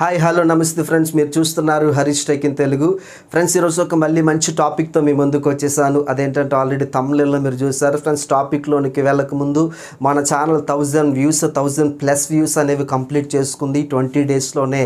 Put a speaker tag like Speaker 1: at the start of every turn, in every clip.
Speaker 1: hi hello నమస్తే friends మీరు చూస్తున్నారు Harish tech in Telugu friends ఈరోజు ఒక మళ్ళీ మంచి టాపిక్తో మీ ముందుకు వచ్చేసాను అదేంటంటే ఆల్రెడీ తమిళలో మీరు చూసారు ఫ్రెండ్స్ టాపిక్లోనికి వెళ్ళకముందు మన channel thousand views thousand plus views అనేవి కంప్లీట్ చేసుకుంది ట్వంటీ డేస్లోనే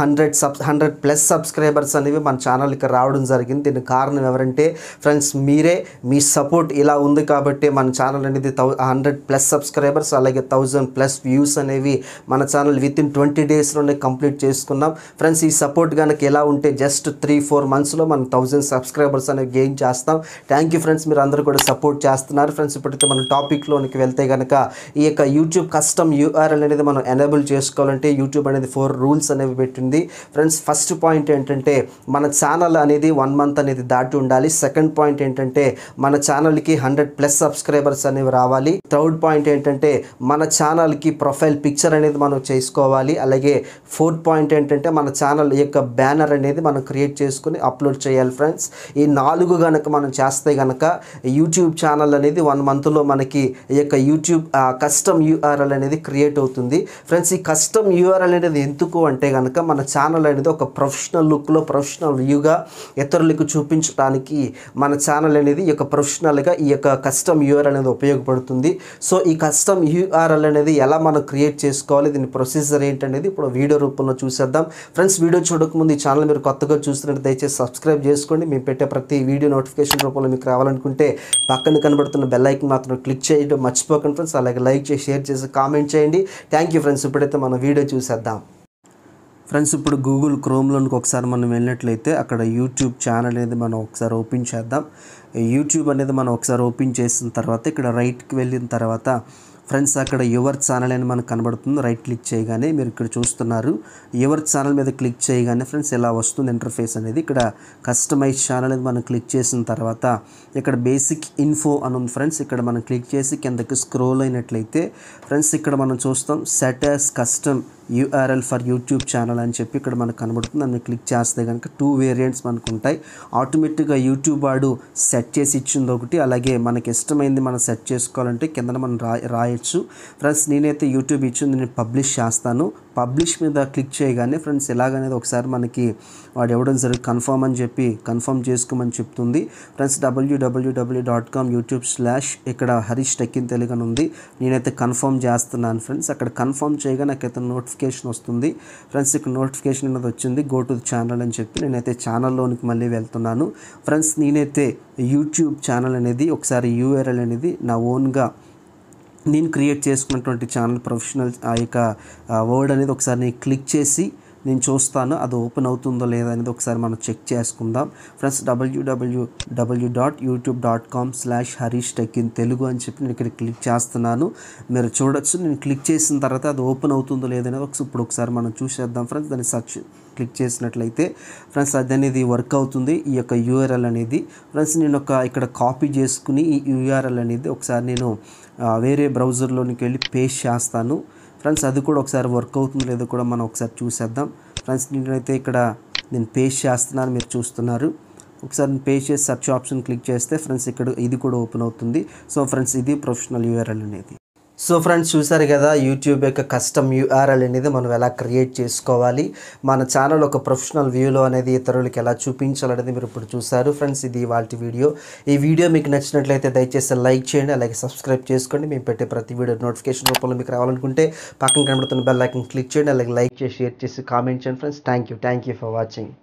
Speaker 1: hundred sub hundred plus subscribers అనేవి మన ఛానల్కి రావడం జరిగింది దీనికి కారణం ఎవరంటే ఫ్రెండ్స్ మీరే మీ సపోర్ట్ ఇలా ఉంది కాబట్టి మన ఛానల్ అనేది థౌ హండ్రెడ్ ప్లస్ సబ్స్క్రైబర్స్ అలాగే థౌజండ్ ప్లస్ వ్యూస్ అనేవి మన ఛానల్ విత్ ఇన్ ట్వంటీ డేస్లోనే కంప్లీట్ చేసుకున్నాం ఫ్రెండ్స్ ఈ సపోర్ట్ కనుక ఎలా ఉంటే జస్ట్ త్రీ ఫోర్ మంత్స్లో మనం థౌజండ్ సబ్స్క్రైబర్స్ అనేవి గెయిన్ చేస్తాం థ్యాంక్ యూ ఫ్రెండ్స్ మీరు అందరూ కూడా సపోర్ట్ చేస్తున్నారు ఫ్రెండ్స్ ఇప్పటికే మనం టాపిక్లోనికి వెళ్తే కనుక ఈ యొక్క యూట్యూబ్ కస్టమ్ యూఆర్ఎల్ అనేది మనం ఎనేబుల్ చేసుకోవాలంటే యూట్యూబ్ అనేది ఫోర్ రూల్స్ అనేవి పెట్టింది ఫ్రెండ్స్ ఫస్ట్ పాయింట్ ఏంటంటే మన ఛానల్ అనేది వన్ మంత్ అనేది దాటి ఉండాలి సెకండ్ పాయింట్ ఏంటంటే మన ఛానల్కి హండ్రెడ్ ప్లస్ సబ్స్క్రైబర్స్ అనేవి రావాలి థర్డ్ పాయింట్ ఏంటంటే మన ఛానల్కి ప్రొఫైల్ పిక్చర్ అనేది మనం చేసుకోవాలి అలాగే ఫోర్త్ పాయింట్ పాయింట్ ఏంటంటే మన ఛానల్ యొక్క బ్యానర్ అనేది మనం క్రియేట్ చేసుకుని అప్లోడ్ చేయాలి ఫ్రెండ్స్ ఈ నాలుగు గనక మనం చేస్తే గనక యూట్యూబ్ ఛానల్ అనేది వన్ మంత్లో మనకి ఈ యొక్క యూట్యూబ్ కస్టమ్ యూఆర్ఎల్ అనేది క్రియేట్ అవుతుంది ఫ్రెండ్స్ ఈ కస్టమ్ యూఆర్ఎల్ అనేది ఎందుకు అంటే కనుక మన ఛానల్ అనేది ఒక ప్రొఫెషనల్ లుక్లో ప్రొఫెషనల్ వ్యూగా ఇతరులకు చూపించడానికి మన ఛానల్ అనేది ఈ యొక్క ప్రొఫెషనల్గా ఈ యొక్క కస్టమ్ యూఆర్ అనేది ఉపయోగపడుతుంది సో ఈ కస్టమ్ యూఆర్ఎల్ అనేది ఎలా మనం క్రియేట్ చేసుకోవాలి దీని ప్రొసీజర్ ఏంటనేది ఇప్పుడు వీడియో రూపంలో చూసేద్దాం ఫ్రెండ్స్ వీడియో చూడకముందు ఈ ఛానల్ మీరు కొత్తగా చూస్తున్నట్టు దయచేసి సబ్స్క్రైబ్ చేసుకోండి మేము పెట్టే ప్రతి వీడియో నోటిఫికేషన్ రూపంలో మీకు రావాలనుకుంటే పక్కన కనబడుతున్న బెల్ మాత్రం క్లిక్ చేయడం మర్చిపోకండి ఫ్రెండ్స్ అలాగే లైక్ చేసి షేర్ చేసి కామెంట్ చేయండి థ్యాంక్ యూ ఫ్రెండ్స్ ఇప్పుడైతే మనం వీడియో చూసేద్దాం ఫ్రెండ్స్ ఇప్పుడు గూగుల్ క్రోమ్లోనికి ఒకసారి మనం వెళ్ళినట్లయితే అక్కడ యూట్యూబ్ ఛానల్ అనేది మనం ఒకసారి ఓపెన్ చేద్దాం యూట్యూబ్ అనేది మనం ఒకసారి ఓపెన్ చేసిన తర్వాత ఇక్కడ రైట్కి వెళ్ళిన తర్వాత ఫ్రెండ్స్ అక్కడ యువర్ ఛానల్ అని మనకు కనబడుతుంది రైట్ క్లిక్ చేయగానే మీరు ఇక్కడ చూస్తున్నారు యువర్ ఛానల్ మీద క్లిక్ చేయగానే ఫ్రెండ్స్ ఎలా వస్తుంది ఇంటర్ఫేస్ అనేది ఇక్కడ కస్టమైజ్ ఛానల్ అనేది మనం క్లిక్ చేసిన తర్వాత ఇక్కడ బేసిక్ ఇన్ఫో అని ఉంది ఫ్రెండ్స్ ఇక్కడ మనం క్లిక్ చేసి కిందకి స్క్రోల్ అయినట్లయితే ఫ్రెండ్స్ ఇక్కడ మనం చూస్తాం set as custom URL for YouTube channel అని చెప్పి ఇక్కడ మనకు కనబడుతుంది దాన్ని క్లిక్ చేస్తే కనుక టూ వేరియంట్స్ మనకు ఉంటాయి ఆటోమేటిక్గా యూట్యూబ్ వాడు సెట్ చేసి ఇచ్చింది ఒకటి అలాగే మనకి ఇష్టమైంది మనం సెట్ చేసుకోవాలంటే కింద మనం రా రాయ చేయొచ్చు ఫ్రెండ్స్ నేనైతే యూట్యూబ్ ఇచ్చింది నేను పబ్లిష్ చేస్తాను పబ్లిష్ మీద క్లిక్ చేయగానే ఫ్రెండ్స్ ఎలాగనేది ఒకసారి మనకి వాడు ఇవ్వడం జరిగి కన్ఫర్మ్ అని చెప్పి కన్ఫర్మ్ చేసుకోమని చెప్తుంది ఫ్రెండ్స్ డబ్ల్యూడబ్ల్యూడబ్ల్యూ డాట్ కామ్ యూట్యూబ్ స్లాష్ ఇక్కడ హరీష్ టెక్కిన్ తెలుగు ఉంది నేనైతే కన్ఫర్మ్ చేస్తున్నాను ఫ్రెండ్స్ అక్కడ కన్ఫర్మ్ చేయగా నాకైతే నోటిఫికేషన్ వస్తుంది ఫ్రెండ్స్ ఇక్కడ నోటిఫికేషన్ అనేది వచ్చింది గో టు ఛానల్ అని చెప్పి నేనైతే ఛానల్లోనికి మళ్ళీ వెళ్తున్నాను ఫ్రెండ్స్ నేనైతే యూట్యూబ్ ఛానల్ అనేది ఒకసారి యూఆర్ఎల్ అనేది నా ఓన్గా నేను క్రియేట్ చేసుకున్నటువంటి ఛానల్ ప్రొఫెషనల్ ఆ యొక్క వర్డ్ అనేది ఒకసారి నేను క్లిక్ చేసి నేను చూస్తాను అది ఓపెన్ అవుతుందో లేదా అనేది ఒకసారి మనం చెక్ చేసుకుందాం friends W W W dot YouTube dot com slash Harish tech in Telugu అని చెప్పి నేను ఇక్కడ క్లిక్ చేస్తున్నాను మీరు చూడొచ్చు నేను క్లిక్ చేసిన తర్వాత అది ఓపెన్ అవుతుందో లేదనేది ఒకసారి ఇప్పుడు ఒకసారి మనం చూసేద్దాం ఫ్రెండ్స్ దాన్ని సర్చ్ క్లిక్ చేసినట్లయితే ఫ్రెండ్స్ అది అనేది వర్క్ అవుతుంది ఈ యొక్క యూఆర్ఎల్ అనేది ఫ్రెండ్స్ నేను ఒక ఇక్కడ కాపీ చేసుకుని ఈ యూఆర్ఎల్ అనేది ఒకసారి నేను వేరే బ్రౌజర్లోనికి వెళ్ళి పేస్ట్ చేస్తాను ఫ్రెండ్స్ అది కూడా ఒకసారి వర్క్ అవుతుంది లేదో కూడా మనం ఒకసారి చూసేద్దాం ఫ్రెండ్స్ నేనైతే ఇక్కడ నేను పేస్ట్ చేస్తున్నాను మీరు చూస్తున్నారు ఒకసారి పేస్ట్ చేసి సర్చ్ ఆప్షన్ క్లిక్ చేస్తే ఫ్రెండ్స్ ఇక్కడ ఇది కూడా ఓపెన్ అవుతుంది సో ఫ్రెండ్స్ ఇది ప్రొఫెషనల్ యూఆర్ఎల్ అనేది సో ఫ్రెండ్స్ చూసారు కదా యూట్యూబ్ యొక్క కస్టమ్ యూఆర్ఎల్ అనేది మనం ఎలా క్రియేట్ చేసుకోవాలి మన ఛానల్ ఒక ప్రొఫెషనల్ వ్యూలో అనేది ఇతరులకి ఎలా చూపించాలనేది మీరు ఇప్పుడు చూసారు ఫ్రెండ్స్ ఇది వాళ్ళ వీడియో ఈ వీడియో మీకు నచ్చినట్లయితే దయచేసి లైక్ చేయండి అలాగే సబ్స్క్రైబ్ చేసుకోండి మేము పెట్టే ప్రతి వీడియో నోటిఫికేషన్ రూపంలో మీకు రావాలనుకుంటే పక్కన కనబడుతున్న బెల్ ఐకన్ క్లిక్ చేయండి అలాగే లైక్ చేసి షేర్ చేసి కామెంట్ చేయండి friends thank you thank you for watching